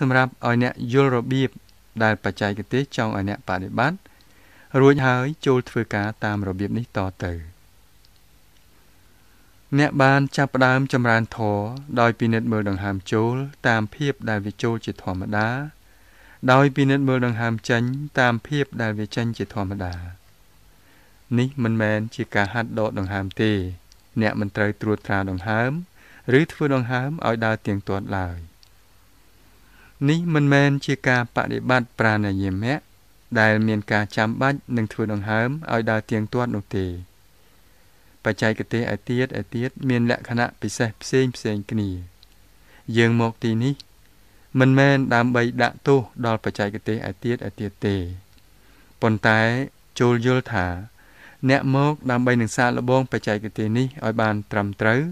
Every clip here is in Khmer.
សម្រាប់ឲ្យអ្នកយល់របៀបដែលបច្ចេកទេសចង់ឲ្យអ្នកបដិបត្តិរួចហើយចូលធ្វើការតាមរបៀបនេះតទៅ អ្នកបានចាប់ផ្ដើមចម្រើនធម៌ដោយពិនិត្យមើលដង្ហើមចូល តាមភាពដែលវាចូលជាធម្មតា ដោយពិនិត្យមើលដង្ហើមចេញតាមភាព ដែលវាចេញជាធម្មតានេះមិនមែនជាការហាត់ដកដង្ហើមទេ អ្នកមិនត្រូវត្រួតត្រាដង្ហើមឬ ធ្វើដង្ហើមឲ្យដើរទៀងទាត់ឡើយនេះមិនមែនជាការបដិបត្តិប្រាណយាមៈដែលមានការចាំបាច់នឹងធ្វើដង្ហើមឲ្យដើរទៀងទាត់នោះទេបច្ចេកទេសឯទៀតឯទៀតមានលក្ខណៈពិសេសផ្សេងផ្សេងគ្នាយើងមកទីនេះ មិនមែនដើម្បីដាក់ទោសដល់បច្ចេកទេសឯទៀតឯទៀតទេប៉ុន្តែចូលយល់ថាអ្នកមកដើម្បីនឹងសាកល្បងបច្ចេកទេសនេះឲ្យបានត្រឹមត្រូវ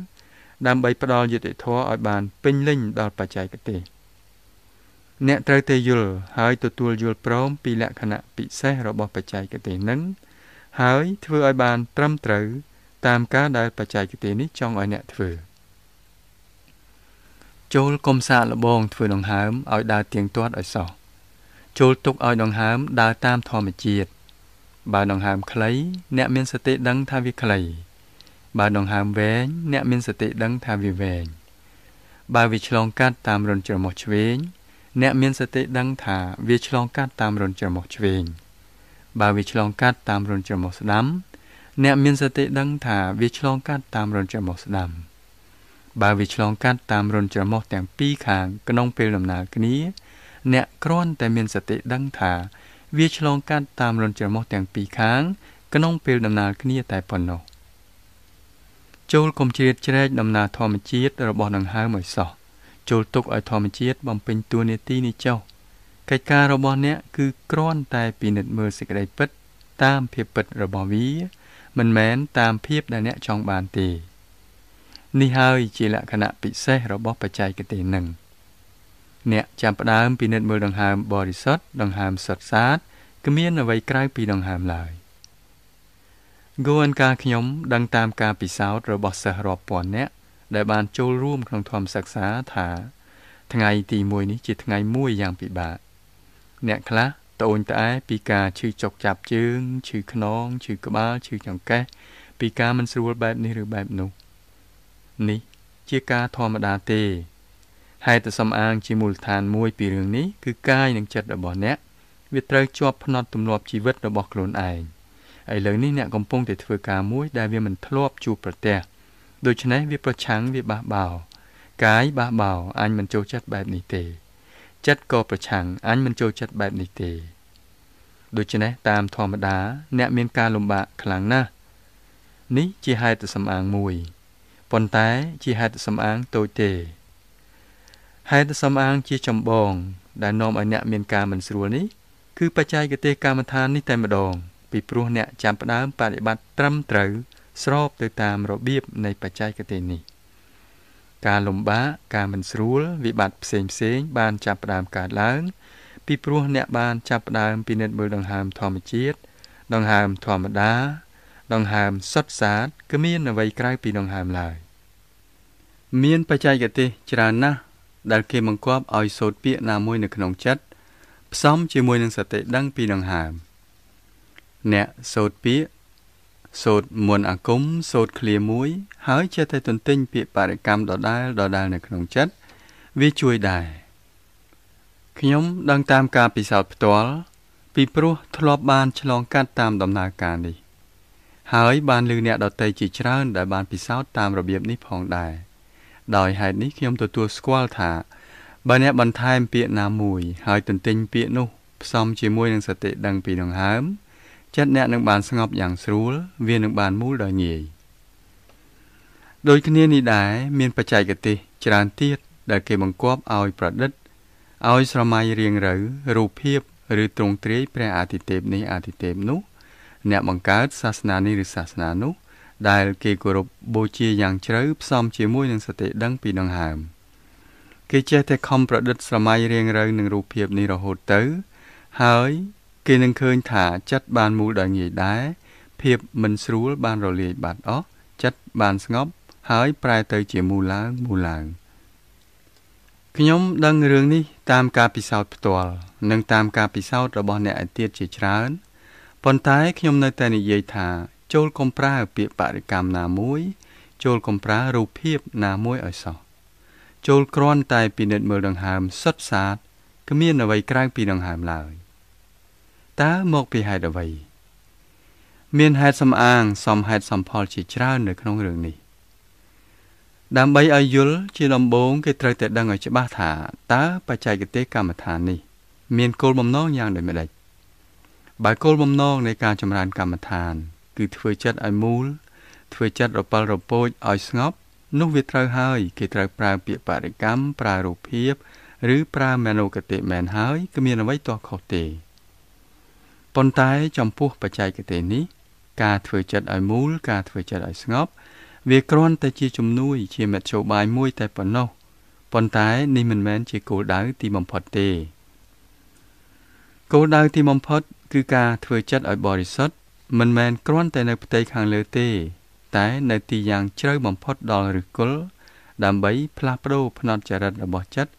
ដើម្បីផ្ដល់យុត្តិធម៌ឲ្យបានពេញលេញដល់បច្ចេកទេស។អ្នកត្រូវតែយល់ហើយទទួលយល់ព្រមពីលក្ខណៈពិសេសរបស់បច្ចេកទេសនឹងហើយធ្វើឲ្យបានត្រឹមត្រូវតាមការដែលបច្ចេកទេសនេះចង់ឲ្យអ្នកធ្វើចូលកុំសាកល្បងធ្វើដង្ហើមឲ្យដើរទៀងទាត់ឲ្យសោះចូលទុកឲ្យដង្ហើមដើរតាមធម្មជាតិបើដង្ហើមខ្លីអ្នកមានសតិដឹងថាវាខ្លីបើដង្ហើមវែងអ្នកមានសតិដឹងថាវាវែងបើវាឆ្លងកាត់តាមរន្ធច្រមុះឆ្វេងអ្នកមានសតិដឹងថាវាឆ្លងកាត់តាមរន្ធច្រមុះឆ្វេងបើវាឆ្លងកាត់តាមរន្ធច្រមុះស្ដាំអ្នកមានសតិដឹងថា វាឆ្លងកាត់តាមរន្ធច្រមុះស្ដាំបើវាឆ្លងកាត់តាមរន្ធច្រមុះទាំងពីរខាងក្នុងពេលដំណើរគ្នាអ្នកគ្រាន់តែមានសតិដឹងថាវាឆ្លងកាត់តាមរន្ធច្រមុះទាំងពីរខាងក្នុងពេលដំណើរគ្នាតែប៉ុណ្ណោះចូលកុំជ្រៀតជ្រែកដំណើរធម្មជាតិរបស់ដង្ហើមឲ្យសោះចូលទុកឲ្យធម្មជាតិបំពេញតួនាទីនេះចុះកិច្ចការរបស់អ្នកគឺគ្រាន់តែពិនិត្យមើលសេចក្តីពិតតាមភាពពិតរបស់វា មិនមែនតាមភាពដែលអ្នកចង់បានទេនេះហើយជាលក្ខណៈពិសេសរបស់បច្ចេកទេសនឹងអ្នកចាប់ផ្ដើមពិនិត្យមើលដង្ហើមបរិសុទ្ធដង្ហើមសុទ្ធសាធគ្មានអ្វីក្រៅពីដង្ហើមឡើយគូអនការខ្ញុំដឹងតាមការពិសោធន៍របស់សិស្សរាប់ពាន់នាក់ដែលបានចូលរួមក្នុងធម្មសិក្សាថា ថ្ងៃទី1នេះជាថ្ងៃមួយយ៉ាងពិបាកអ្នកខ្លះត្អូញត្អែពីការឈឺចុកចាប់ជើងឈឺខ្នងឈឺក្បាលឈឺចង្កេះពីការមិនស្រួលបែបនេះឬបែបនោះនេះ ជាការធម្មតាទេហេតុតែសំអាងជាមូលដ្ឋានមួយ ពីរឿងនេះគឺកាយនិងចិត្តរបស់អ្នកវាត្រូវជាប់ផ្នត់ទម្លាប់ជីវិតរបស់ខ្លួនឯងឥឡូវនេះអ្នកកំពុងតែធ្វើការមួយដែលវាមិនធ្លាប់ជួបប្រទះដូច្នេះវាប្រឆាំងវាបះបោ កាយបះបោអញមិនចូលចិត្តបែបនេះទេចិត្តក៏ប្រឆាំងអញមិនចូលចិត្តបែបនេះទេដូច្នេះតាមធម្មតាអ្នកមានការលំបាកខ្លាំងណាស់នេះជាហេតុសំអាងមួយប៉ុន្តែជាហេតុសំអាងតូចទេហេតុសំអាងជាចម្បង ដែលនាំឲ្យអ្នកមានការមិនស្រួលនេះគឺ បច្ចេកទេសកម្មដ្ឋាននេះតែម្ដងពីព្រោះអ្នកចាប់ផ្ដើមបប្រតិបត្តិត្រឹមត្រូវស្របទៅតាមរបៀបនៃបច្ចេកទេសនេះការលំបាកការមិនស្រួលវិបត្តិផ្សេងផ្សេងបានចាប់ផ្ដើមកើតឡើងពីព្រោះអ្នកបានចាប់ផ្ដើមពិនិត្យមើលដង្ហើមធម្មជាតិដង្ហើមធម្មតា ដង្ហើមសុទ្ធសាធគឺមានអ្វីក្រៅពីដង្ហើមឡើយ មានបច្ចេកទេសច្រើនណាស់ដែលគេបង្គាប់ឲ្យសូត្រពាក្យណាមួយនៅក្នុងចិត្តផ្សំជាមួយនឹងសតិដឹងពីដង្ហើមអ្នកសូត្រពាក្យសូត្រមន្តអាគមសូត្រឃ្លាមួយហើយចេះតែទន្ទិញពាក្យបរិកម្មដដែលដដែលនៅក្នុងចិត្តវាជួយដែរខ្ញុំដឹងតាមការពិសោធន៍ផ្ទាល់ពីព្រោះធ្លាប់បានឆ្លងកាត់តាមដំណើរការនេះហើយបានលឺអ្នកដតីជាច្រើនដែលបានពិសោធន៍តាមរបៀបនេះផងដែរដោយហេតុនេះខ្ញុំទទួលស្គាល់ថាបើអ្នកបន្ថែមពាក្យណាមួយហើយទន្ទិញពាក្យនោះផ្សំជាមួយនឹងសតិដឹងពីដង្ហើមចិត្តអ្នកនឹងបានស្ងប់យ៉ាងស្រួលវានឹងបានមូលដោយងាយដូចគ្នានេះដែរមាន បច្ចេកទេសច្រើនទៀតដែល គេបង្គាប់ឲ្យប្រឌិតឲ្យស្រមៃរៀងរូវរូបភាព ឬទ្រង់ទ្រាយព្រះអាទិទេពនេះអាទិទេពនោះអ្នកបង្កើត សាសនានេះឬសាសនានោះ ដែលគេគោរពបូជាយ៉ាងជ្រៅផ្សំជាមួយនឹងសតិដឹងពីដង្ហើមគេចេះតែខំប្រឌិត ស្រមៃរៀងរូវនឹងរូបភាពនេះរហូតទៅហើយគេនឹងឃើញថាចិត្តបានមូលដោយងាយដែរភាពមិនស្រួលបានរលាយបាត់អស់ចិត្តបានស្ងប់ ហើយប្រែទៅជាមូលឡើងមូលឡើងខ្ញុំដឹងរឿងនេះតាមការពិសោធន៍ផ្ទាល់និងតាមការពិសោធន៍របស់អ្នកឯទៀតជាច្រើនប៉ុន្តែខ្ញុំនៅតែនិយាយថា ចូលកំប្រើពាក្យបរិកម្មណាមួយ ចូលកំប្រើរូបភាពណាមួយឲ្យសោះចូលគ្រាន់តែពិនិត្យមើលដង្ហើមសុទ្ធសាធគ្មានអ្វីក្រៅពីដង្ហើមឡើយតើមកពីហេតុអ្វី មានហេតុសំអាងសមហេតុសំផលជាច្រើននៅក្នុងរឿងនេះ ដើម្បីឲ្យយល់ជាដំបូងគេត្រូវតែដឹងឲ្យច្បាស់ថាតើបច្ចេកទេសកម្មដ្ឋាននេះ មានគោលបំណងយ៉ាងដូចម្តេចបើគោលបំណងនៃការចម្រើនកម្មដ្ឋានគឺធ្វើចិត្តឲ្យមូល ធ្វើចិត្តរពិលរពោចឲ្យស្ងប់នោះវាត្រូវហើយគេត្រូវប្រើពាក្យបរិកម្មប្រើរូបភាពឬប្រើមនោគតិមែនហើយគឺមានអ្វីទាស់ខុសទេប៉ុន្តែ ចំពោះបច្ចេកទេសនេះការធ្វើចិត្តឲ្យមូល ការធ្វើចិត្តឲ្យស្ងប់វាគ្រាន់តែជាជំនួយ ជាមធ្យោបាយមួយ តែប៉ុណ្ណោះប៉ុន្តែនេះមិនមែនជាគោលដៅទីបំផុតទេគោលដៅទីបំផុតគឺ ការធ្វើចិត្តឲ្យបរិសុទ្ធមិនមែនគ្រាន់តែនៅផ្ទៃខាងលើទេ តែ នៅ ទីយ៉ាងជ្រៅបំផុតដល់ឫសគល់ដើម្បីផ្លាស់ប្ដូរផ្នត់ចរិតរបស់ចិត្ត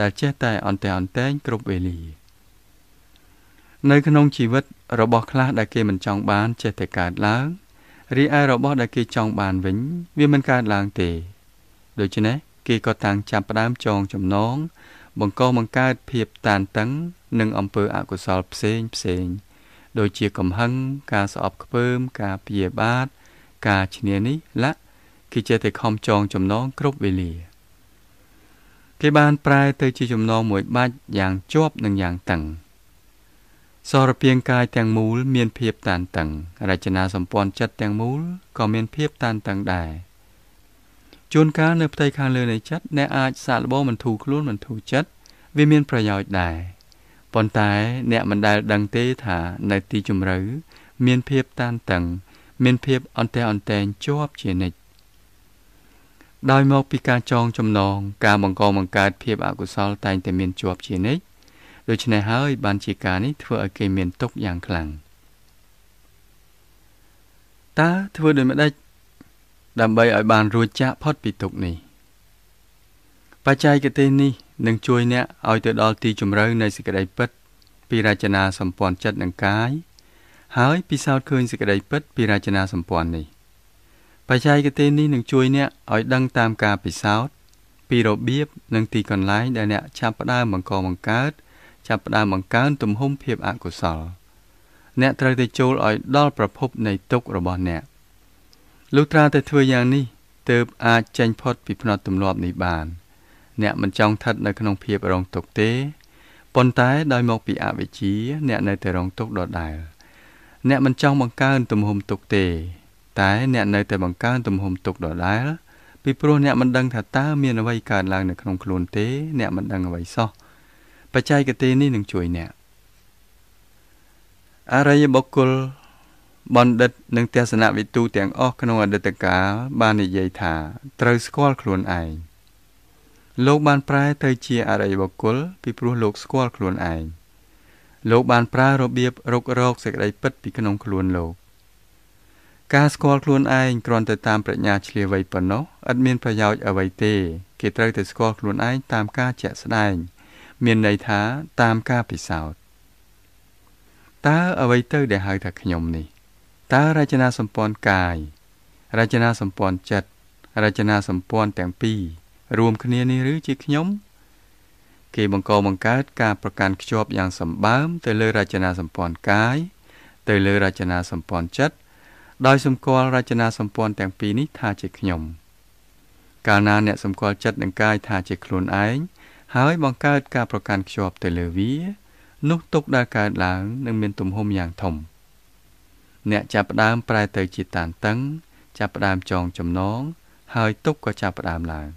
ដែលចេះតែអន្តេអន្តែងគ្រប់វេលា។នៅក្នុងជីវិតរបស់ខ្លះដែលគេមិនចង់បានចេះតែកើតឡើងរីឯរបស់ដែលគេចង់បានវិញ វាមិនកើតឡើងទេដូច្នេះគេក៏តាំងចាប់ផ្ដើមចងចំណងបង្កបង្កើតភាព តានតឹងនិងអំពើអកុសលផ្សេងផ្សេងដូចជាកំហឹងការស្អប់ខ្ពើមការព្យាបាទការឈ្នានេះឡាគេចេះតែខំចងចំណងគ្រប់វេលា គេបានប្រែទៅជាចំណងមួយបាច់យ៉ាងជាប់និងយ៉ាងតឹង។សរពាង្គកាយទាំងមូលមានភាពតានតឹង រចនាសម្ព័ន្ធចិត្តទាំងមូលក៏មានភាពតានតឹងដែរជួនកាលនៅផ្ទៃខាងលើនៃចិត្តអ្នកអាចសាកល្បងមិនធូរខ្លួនមិនធូរចិត្តវាមានប្រយោជន៍ដែរប៉ុន្តែអ្នកមិនដែលដឹងទេថានៅទីជម្រៅមានភាពតានតឹង មានភាពអន្តេអន្តែងជាប់ជានិច្ចដោយមកពីការចងចំណងការបង្កបង្កើតភាពអកុសលតែងតែមានជាប់ជានិច្ចដូច្នេះហើយបានជាការនេះធ្វើឲ្យគេមានទុកយ៉ាងខ្លាំងតើធ្វើដូចម្តេចដើម្បីឲ្យបានរួចចាកផុតពីទុកនេះបច្ចេកទេសនេះនឹងជួយអ្នកឲ្យទៅដល់ទីជម្រៅនៃសេចក្តីពិតពីរចនាសម្ព័ន្ធចិត្តនិងកាយហើយពិសោធន៍ឃើញសេចក្តីពិតពីរចនាសម្ព័ន្ធនេះបច្ចេកទេសនេះនឹងជួយអ្នកឲ្យដឹងតាមការពិសោធន៍ពីរបៀបនិងទីកន្លែងដែលអ្នកចាប់ផ្ដើមបង្កបង្កើតចាប់ផ្ដើមបង្កើនទំហំភាពអកុសលអ្នកត្រូវតែចូលឲ្យដល់ប្រភពនៃទុក្ខរបស់អ្នកលុះត្រាតែធ្វើយ៉ាងនេះទើបអាចចេញផុតពីផ្នត់ទម្លាប់នេះបាន អ្នកមិនចង់ស្ថិតនៅក្នុងភាពរងទុក្ខទេប៉ុន្តែដោយមកពីអវិជ្ជា អ្នកនៅតែរងទុក្ខដដែលអ្នកមិនចង់បង្កើនទំហំទុក្ខទេតែអ្នកនៅតែបង្កើនទំហំទុក្ខដដែលពីព្រោះអ្នកមិនដឹងថាតើមានអ្វីកើតឡើងនៅក្នុងខ្លួនទេ អ្នកមិនដឹងអ្វីសោះបច្ចេកទេសនេះនឹងជួយអ្នកអរិយបុគ្គលបណ្ឌិតនិងទស្សនវិទូទាំងអស់ក្នុងអតីតកាលបាននិយាយថាត្រូវស្គាល់ខ្លួនឯងលោកបានប្រែទៅជាអរិយបុគ្គលពីព្រោះលោកស្គាល់ខ្លួនឯងលោកបានប្រើរបៀបរុករកសេចក្តីពិតពីក្នុងខ្លួនលោក ការស្គាល់ខ្លួនឯងគ្រាន់តែតាមប្រាជ្ញាឆ្លៀវវៃប៉ុណ្ណោះឥតមានប្រយោជន៍អ្វីទេគេត្រូវតែស្គាល់ខ្លួនឯងតាមការជាក់ស្ដែងមានន័យថាតាមការពិសោធន៍តើអ្វីទៅដែលហៅថាខ្ញុំនេះតើរចនាសម្ព័ន្ធកាយរចនាសម្ព័ន្ធចិត្តរចនាសម្ព័ន្ធទាំងពីររួមគ្នានេះឬជាខ្ញុំគេបង្កបង្កើតការប្រកាន់ខ្ជាប់យ៉ាងសម្បើមទៅលើរចនាសម្ព័ន្ធកាយទៅលើរចនាសម្ព័ន្ធចិត្តដោយសម្គាល់រចនាសម្ព័ន្ធទាំងពីរនេះថាជាខ្ញុំ កាលណាអ្នកសម្គាល់ចិត្តនិងកាយថាជាខ្លួនឯងហើយបង្កើតការប្រកាន់ខ្ជាប់ទៅលើវា នោះទុកដែលកើតឡើងនឹងមានទំហំយ៉ាងធំ អ្នកចាប់ផ្ដើមប្រែទៅជាតានតឹង ចាប់ផ្ដើមចងចំណងហើយទុកក៏ចាប់ផ្ដើមឡើង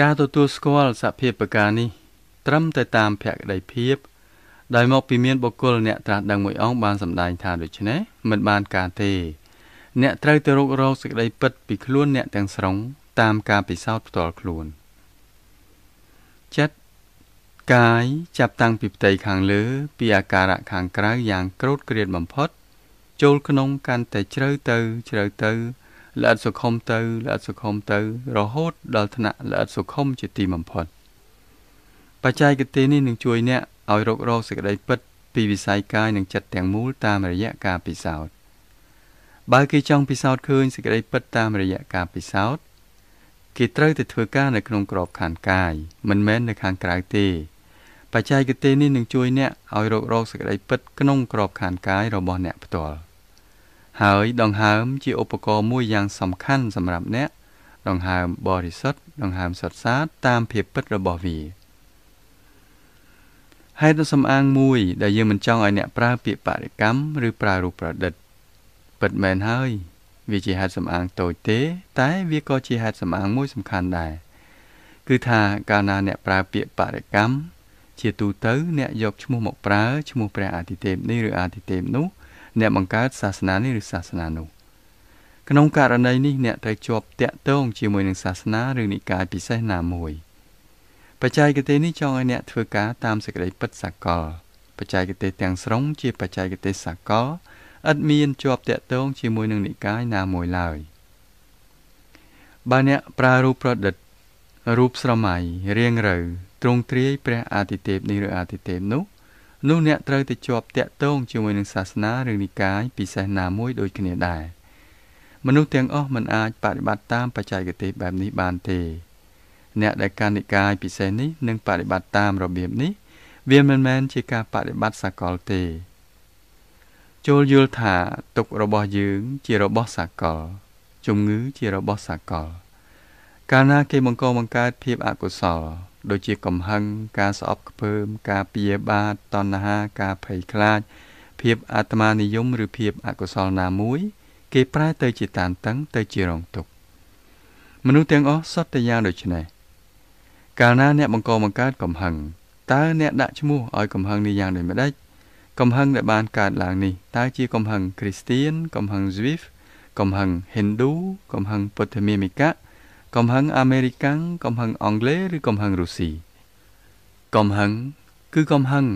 ការទទួលស្គាល់សភាពប្រការនេះ ត្រឹមតែតាមភក្តីភាពដោយមកពីមានបុគ្គលអ្នកត្រាស់ដឹងមួយអង្គបានសម្ដែងថាដូច្នេះមិនបានការទេអ្នកត្រូវទៅរករកសេចក្តីពិតពីខ្លួនអ្នកទាំងស្រុង តាមការពិសោធន៍ផ្ទាល់ខ្លួន។កាយចាប់តាំងពីផ្ទៃខាងលើពីអាការៈខាងក្រៅយ៉ាងក្រោតក្រៀនបំផុតចូលក្នុងកាន់តែជ្រៅទៅជ្រៅទៅល្អិតសុខុមទៅល្អិតសុខុមទៅរហូតដល់ថ្នាក់ល្អិតសុខុមជាទីបំផុត បច្ចេកទេសនេះនឹងជួយអ្នកឲ្យរករកសេចក្តីពិតពីវិស័យកាយនិងចិត្តទាំងមូលតាមរយៈការពិសោធន៍បើគេចង់ពិសោធន៍ឃើញសេចក្តីពិតតាមរយៈការពិសោធន៍គេត្រូវតែធ្វើការនៅក្នុងក្របខ័ណ្ឌកាយមិនមែននៅខាងក្រៅទេបច្ចេកទេសនេះនឹងជួយអ្នកឲ្យរករកសេចក្តីពិតក្នុងក្របខ័ណ្ឌកាយរបស់អ្នកផ្ទាល់ហើយដង្ហើមជាឧបករណ៍មួយយ៉ាងសំខាន់សម្រាប់អ្នក ដង្ហើមបរិសុទ្ធដង្ហើមសុទ្ធសាធតាមភាពពិតរបស់វាហេតុសំអាងមួយដែលយើងមិនចង់ឲ្យអ្នកប្រើពាក្យបរិកម្មឬប្រើរូបប្រឌិត ពិតមែនហើយ វាជាហេតុសំអាងតូចទេតែវាក៏ជាហេតុសំអាងមួយសំខាន់ដែរគឺថាកាលណាអ្នកប្រើពាក្យបរិកម្មជាទូទៅអ្នកយកឈ្មោះមកប្រើឈ្មោះព្រះអាទិទេពនេះឬអាទិទេពនោះ អ្នកបង្កើតសាសនានេះឬសាសនានោះក្នុងករណីនេះអ្នកត្រូវជាប់តាក់ទងជាមួយនឹងសាសនាឬនិកាយពិសេសណាមួយបច្ចេកទេសនេះចង់ឲ្យអ្នកធ្វើការតាមសេចក្តីពិតសកល បច្ចេកទេសទាំងស្រុង ជាបច្ចេកទេសសកលឥតមានជាប់តាក់ទងជាមួយនឹងនិកាយណាមួយឡើយបើអ្នកប្រើរូបប្រឌិតរូបស្រមៃរាងរូវទ្រង់ទ្រាយព្រះ អាទិទេពនេះឬអាទិទេពនោះនោះអ្នកត្រូវទៅជាប់តាក់ទងជាមួយនឹងសាសនាឬនិកាយពិសេសណាមួយដូចគ្នាដែរមនុស្សទាំងអស់មិនអាចបប្រតិបត្តិតាមបច្ចេកទេសបែបនេះបានទេអ្នកដែលកាន់និកាយពិសេសនេះនឹងបប្រតិបត្តិតាមរបៀបនេះ វាមិនមែនជាការបប្រតិបត្តិសកលទេចូលយល់ថាទុករបស់យើង ជារបស់សកល ជំងឺជារបស់សកល កាលណាគេបង្កបង្កើតភាពអកុសលដូចជាកំហឹងការស្អប់ខ្ពើម ការពៀបាតតណ្ហាការភ័យខ្លាចភាពអាត្មានិយមឬភាពអកុសលណាមួយ គេប្រែទៅជាតានតឹងទៅជារងទុក្ខមនុស្សទាំងអស់សុទ្ធតែយ៉ាងដូចនេះកាលណាអ្នកបង្កបង្កើតកំហឹងតើអ្នកដាក់ឈ្មោះឲ្យកំហឹងនេះយ៉ាងដូចម្ដេចកំហឹងដែលបានកើតឡើងនេះតើជាកំហឹងគ្រីស្ទៀនកំហឹង Zwift កំហឹង Hindu កំហឹងពុទ្ធមាមិកាកំហឹងអាមេរិកាំងកំហឹងអង់គ្លេសឬកំហឹងរុស្ស៊ីកំហឹងគឺកំហឹង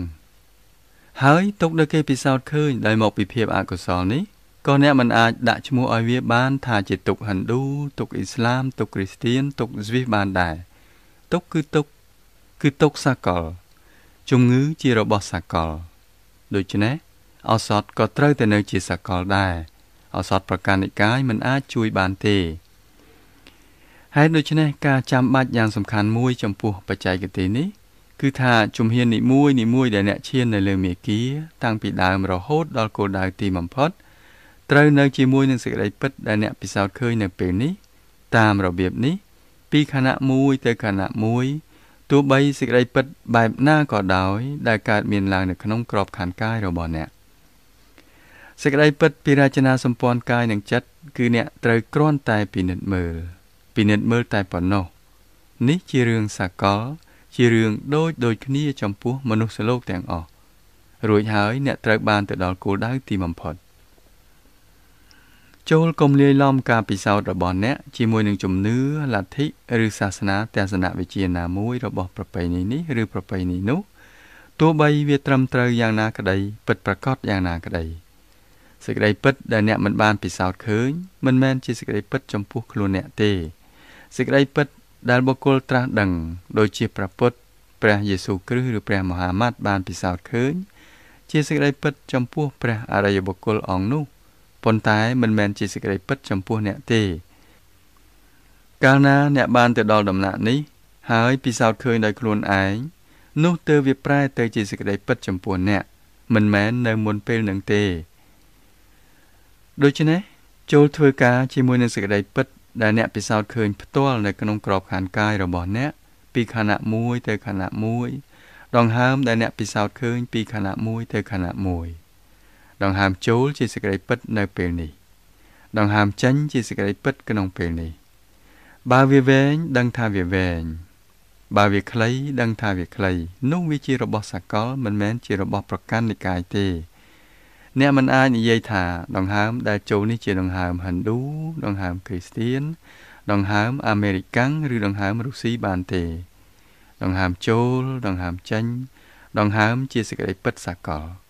ហើយ ទុកដល់គេពិសោធន៍ឃើញដែលមកពីភាពអកុសលនេះក៏អ្នកមិនអាចដាក់ឈ្មោះឲ្យវាបានថាជាទុកហិណ្ឌូទុកអ៊ីស្លាមទុកគ្រីស្ទាន ទុកស្វីសបានដែរទុកគឺទុកគឺទុកសកលជំងឺជារបស់សកលដូច្នេះអសតក៏ត្រូវតែនៅ ជាសកលដែរអសតប្រកានិកាយមិនអាចជួយ បានទេហេតុដូច្នេះការចាំបាច់យ៉ាងសំខាន់មួយចំពោះបច្ចេកទេសនេះគឺថាជំហាននីមួយនីមួយដែលអ្នកឈាននៅលើមេគាតាំងពីដើមរហូតដល់គោលដៅទីបំផុតត្រូវនៅជាមួយនឹងសេចក្តីពិតដែលអ្នក ពិសោធន៍ឃើញនៅពេលនេះ តាមរបៀបនេះ ពីខណៈមួយទៅខណៈមួយទោះបីសេចក្តីពិតបែបណាក៏ដោយ ដែលកើតមានឡើងនៅក្នុងក្របខ័ណ្ឌកាយរបស់អ្នកសេចក្តីពិតពីរចនាសម្ព័ន្ធកាយនិងចិត្តគឺអ្នកត្រូវគ្រាន់តែពិនិត្យមើល។ពិនិត្យមើលតែប៉ុណ្ណោះ នេះជារឿងសាកលជារឿងដូចដូចគ្នាចំពោះមនុស្សលោកទាំងអស់រួចហើយអ្នកត្រូវបានទៅដល់គោលដៅទីបំផុតចូលកុំលាយឡំការពិសោធន៍របស់អ្នកជាមួយនឹងជំនឿលទ្ធិឬសាសនាទស្សនវិជ្ជាណាមួយរបស់ប្រពៃណីនេះឬប្រពៃណីនោះទោះបីវាត្រឹមត្រូវយ៉ាងណាក្តីពិតប្រាកដយ៉ាងណាក្តីសេចក្តីពិតដែលអ្នកមិនបានពិសោធន៍ឃើញមិនមែនជាសេចក្តីពិតចំពោះខ្លួនអ្នកទេសេចក្តីពិតដែលបុគ្គលត្រាស់ដឹង ដូចជាព្រះពុទ្ធព្រះយេស៊ូវគ្រីស្ទឬព្រះមហាម៉ាត់បានពិសោធន៍ឃើញ ជាសេចក្តីពិតចំពោះព្រះអរិយបុគ្គលអង្គនោះប៉ុន្តែមិនមែនជាសេចក្តីពិតចំពោះអ្នកទេកាលណាអ្នកបានទៅដល់ដំណាក់នេះហើយពិសោធន៍ឃើញដោយខ្លួនឯងនោះទើបវាប្រែ ទៅជាសេចក្តីពិតចំពោះអ្នក មិនមែននៅមុនពេលនឹងទេ ដូច្នេះចូលធ្វើការជាមួយនឹងសេចក្តីពិតដែលអ្នកពិសោធន៍ឃើញផ្ទាល់នៅក្នុងក្របខ័ណ្ឌកាយរបស់អ្នកពីខណៈមួយទៅខណៈមួយដង្ហើមដែលអ្នកពិសោធន៍ឃើញ ពីខណៈមួយទៅខណៈមួយដង្ហើមចូលជាសេចក្តីពិតនៅពេលនេះ ដង្ហើមចេញជាសេចក្តីពិតក្នុងពេលនេះ បើវាវែងដឹងថាវាវែងបើវាខ្លីដឹងថាវាខ្លីនោះវាជារបស់សកលមិនមែនជារបស់ប្រកាន់និកាយទេអ្នកមិនអាចនិយាយថាដង្ហើមដែលចូលនេះជាដង្ហើមហិណ្ឌូដង្ហើមគ្រីស្ទៀនដង្ហើមអាមេរិកាំងឬដង្ហើមរុស្ស៊ីបានទេដង្ហើមចូល ដង្ហើមចេញ ដង្ហើមជាសេចក្តីពិតសកល។